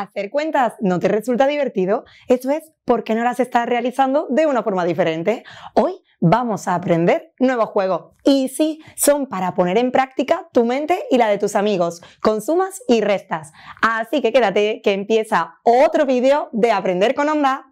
hacer cuentas no te resulta divertido, Eso es porque no las estás realizando de una forma diferente. Hoy vamos a aprender nuevos juegos. Y sí, son para poner en práctica tu mente y la de tus amigos, con sumas y restas. Así que quédate que empieza otro vídeo de Aprender con Onda.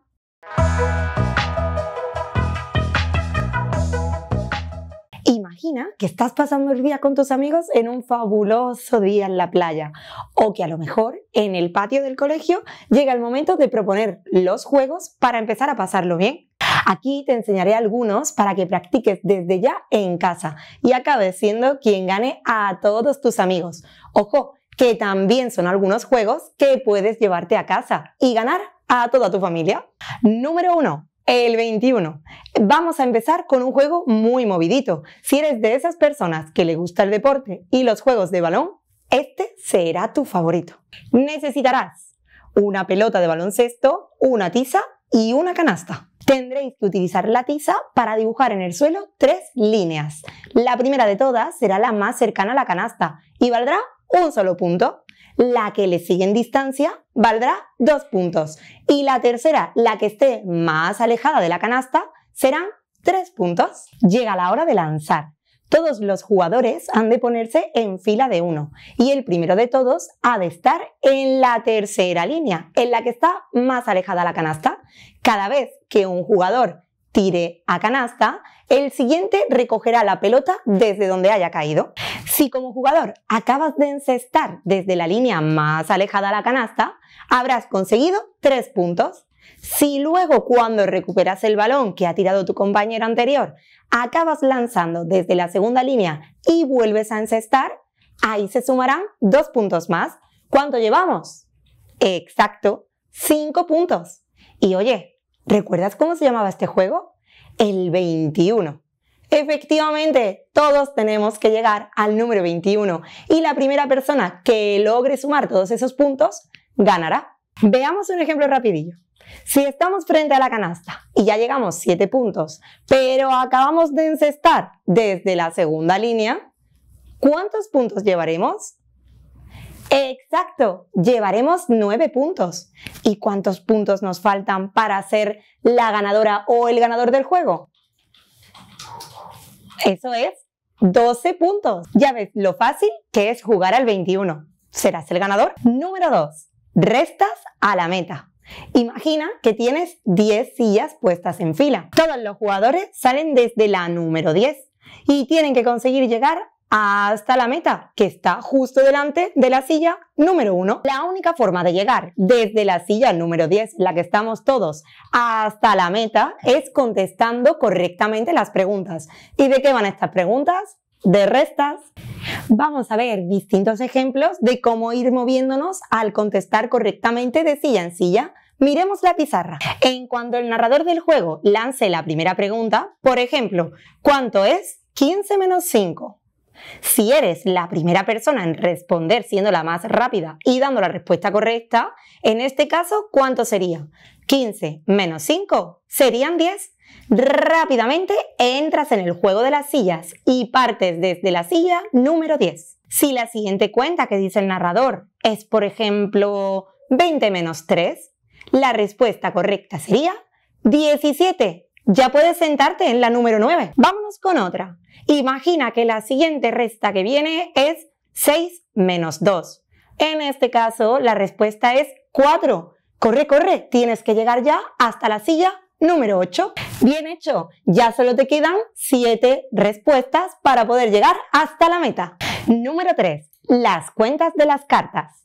que estás pasando el día con tus amigos en un fabuloso día en la playa o que a lo mejor en el patio del colegio llega el momento de proponer los juegos para empezar a pasarlo bien. Aquí te enseñaré algunos para que practiques desde ya en casa y acabes siendo quien gane a todos tus amigos. Ojo, que también son algunos juegos que puedes llevarte a casa y ganar a toda tu familia. Número 1 el 21. Vamos a empezar con un juego muy movidito. Si eres de esas personas que le gusta el deporte y los juegos de balón, este será tu favorito. Necesitarás una pelota de baloncesto, una tiza y una canasta. Tendréis que utilizar la tiza para dibujar en el suelo tres líneas. La primera de todas será la más cercana a la canasta y valdrá un solo punto. La que le sigue en distancia valdrá dos puntos. Y la tercera, la que esté más alejada de la canasta, serán tres puntos. Llega la hora de lanzar. Todos los jugadores han de ponerse en fila de uno y el primero de todos ha de estar en la tercera línea, en la que está más alejada la canasta. Cada vez que un jugador tire a canasta, el siguiente recogerá la pelota desde donde haya caído. Si como jugador acabas de encestar desde la línea más alejada a la canasta, habrás conseguido 3 puntos. Si luego cuando recuperas el balón que ha tirado tu compañero anterior, acabas lanzando desde la segunda línea y vuelves a encestar, ahí se sumarán 2 puntos más. ¿Cuánto llevamos? Exacto, 5 puntos. Y oye, ¿recuerdas cómo se llamaba este juego? El 21. Efectivamente, todos tenemos que llegar al número 21 y la primera persona que logre sumar todos esos puntos ganará. Veamos un ejemplo rapidillo. Si estamos frente a la canasta y ya llegamos 7 puntos, pero acabamos de encestar desde la segunda línea, ¿cuántos puntos llevaremos? Exacto, llevaremos 9 puntos. ¿Y cuántos puntos nos faltan para ser la ganadora o el ganador del juego? Eso es 12 puntos. Ya ves lo fácil que es jugar al 21. Serás el ganador. Número 2. Restas a la meta. Imagina que tienes 10 sillas puestas en fila. Todos los jugadores salen desde la número 10 y tienen que conseguir llegar hasta la meta, que está justo delante de la silla número 1. La única forma de llegar desde la silla número 10, la que estamos todos, hasta la meta, es contestando correctamente las preguntas. ¿Y de qué van estas preguntas? de restas. Vamos a ver distintos ejemplos de cómo ir moviéndonos al contestar correctamente de silla en silla. Miremos la pizarra. En cuanto el narrador del juego lance la primera pregunta, por ejemplo, ¿cuánto es 15 menos 5? Si eres la primera persona en responder siendo la más rápida y dando la respuesta correcta, en este caso, ¿cuánto sería? 15 menos 5 serían 10. Rápidamente entras en el juego de las sillas y partes desde la silla número 10. Si la siguiente cuenta que dice el narrador es, por ejemplo, 20 menos 3, la respuesta correcta sería 17 ya puedes sentarte en la número 9. Vámonos con otra. Imagina que la siguiente resta que viene es 6 menos 2. En este caso, la respuesta es 4. Corre, corre, tienes que llegar ya hasta la silla número 8. Bien hecho, ya solo te quedan 7 respuestas para poder llegar hasta la meta. Número 3. Las cuentas de las cartas.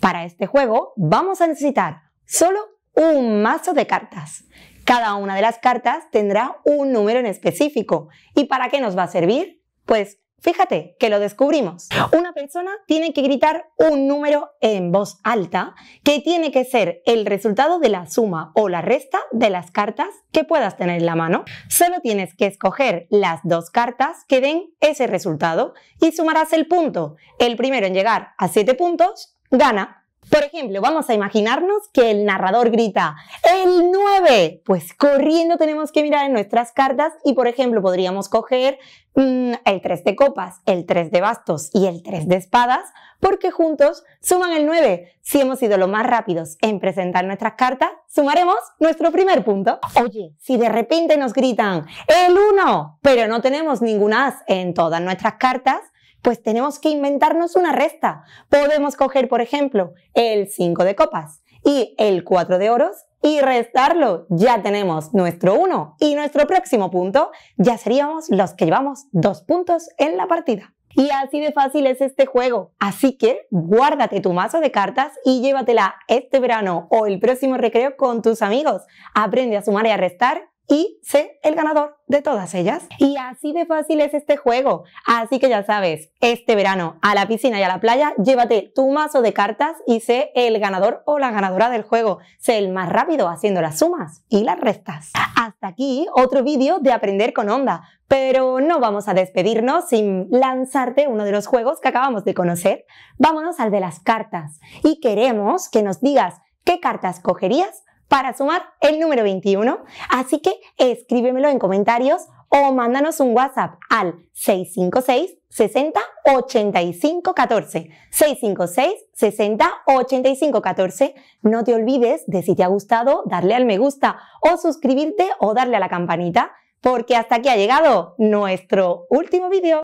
Para este juego vamos a necesitar solo un mazo de cartas cada una de las cartas tendrá un número en específico. ¿Y para qué nos va a servir? Pues Fíjate que lo descubrimos. Una persona tiene que gritar un número en voz alta que tiene que ser el resultado de la suma o la resta de las cartas que puedas tener en la mano. Solo tienes que escoger las dos cartas que den ese resultado y sumarás el punto. El primero en llegar a 7 puntos gana. Por ejemplo, vamos a imaginarnos que el narrador grita el 9. Pues corriendo tenemos que mirar en nuestras cartas y, por ejemplo, podríamos coger mm, el 3 de copas, el 3 de bastos y el 3 de espadas porque juntos suman el 9. Si hemos sido lo más rápidos en presentar nuestras cartas, sumaremos nuestro primer punto. Oye, si de repente nos gritan el 1, pero no tenemos ningún as en todas nuestras cartas, pues tenemos que inventarnos una resta. Podemos coger, por ejemplo, el 5 de copas y el 4 de oros y restarlo. Ya tenemos nuestro 1 y nuestro próximo punto ya seríamos los que llevamos dos puntos en la partida. Y así de fácil es este juego. Así que guárdate tu mazo de cartas y llévatela este verano o el próximo recreo con tus amigos. Aprende a sumar y a restar y sé el ganador de todas ellas. Y así de fácil es este juego. Así que ya sabes, este verano a la piscina y a la playa, llévate tu mazo de cartas y sé el ganador o la ganadora del juego. Sé el más rápido haciendo las sumas y las restas. Hasta aquí otro vídeo de Aprender con Onda. Pero no vamos a despedirnos sin lanzarte uno de los juegos que acabamos de conocer. Vámonos al de las cartas. Y queremos que nos digas qué cartas cogerías para sumar el número 21. Así que escríbemelo en comentarios o mándanos un WhatsApp al 656 60 85 14. 656 60 85 14. No te olvides de si te ha gustado darle al me gusta o suscribirte o darle a la campanita, porque hasta aquí ha llegado nuestro último vídeo.